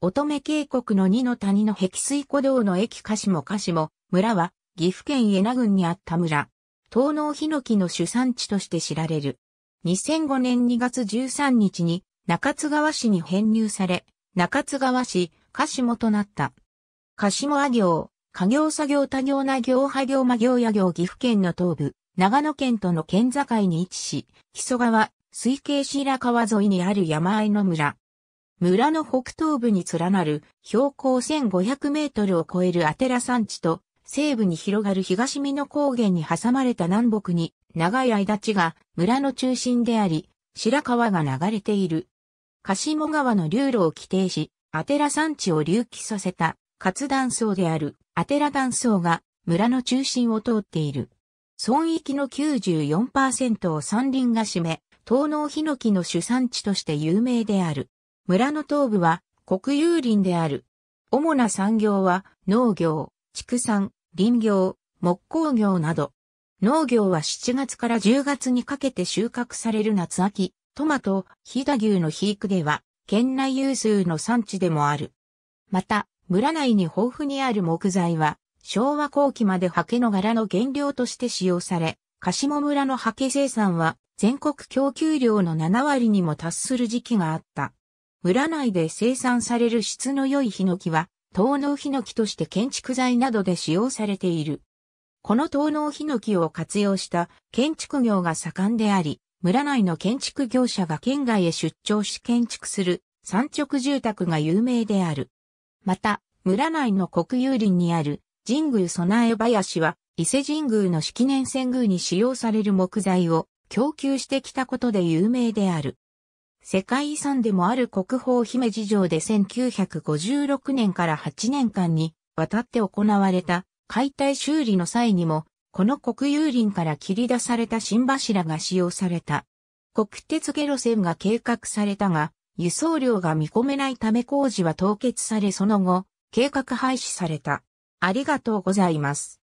乙女渓谷の二の谷の壁水古道の駅鹿島鹿島村は岐阜県恵那郡にあった村。東農ヒノキの主産地として知られる。2005年2月13日に中津川市に編入され、中津川市鹿島となった。鹿島阿行、家業作業多業な行派行魔行野行岐阜県の東部、長野県との県境に位置し、木曽川、水系白川沿いにある山あいの村。村の北東部に連なる標高1500メートルを超えるアテラ山地と西部に広がる東美濃高原に挟まれた南北に長い間地が村の中心であり、白川が流れている。カシモ川の流路を規定し、アテラ山地を隆起させた活断層であるアテラ断層が村の中心を通っている。村域の94%を山林が占め、東農ヒノキの主産地として有名である。村の東部は国有林である。主な産業は農業、畜産、林業、木工業など。農業は7月から10月にかけて収穫される夏秋、トマト、飛騨牛の肥育では、県内有数の産地でもある。また、村内に豊富にある木材は、昭和後期までハケの柄の原料として使用され、鹿島村のハケ生産は全国供給量の7割にも達する時期があった。村内で生産される質の良いヒノキは、東農ヒノキとして建築材などで使用されている。この東農ヒノキを活用した建築業が盛んであり、村内の建築業者が県外へ出張し建築する産直住宅が有名である。また、村内の国有林にある神宮備え林は、伊勢神宮の式年遷宮に使用される木材を供給してきたことで有名である。世界遺産でもある国宝姫路城で1956年から8年間に渡って行われた解体修理の際にも、この国有林から切り出された新柱が使用された。国鉄下路線が計画されたが、輸送量が見込めないため工事は凍結されその後、計画廃止された。ありがとうございます。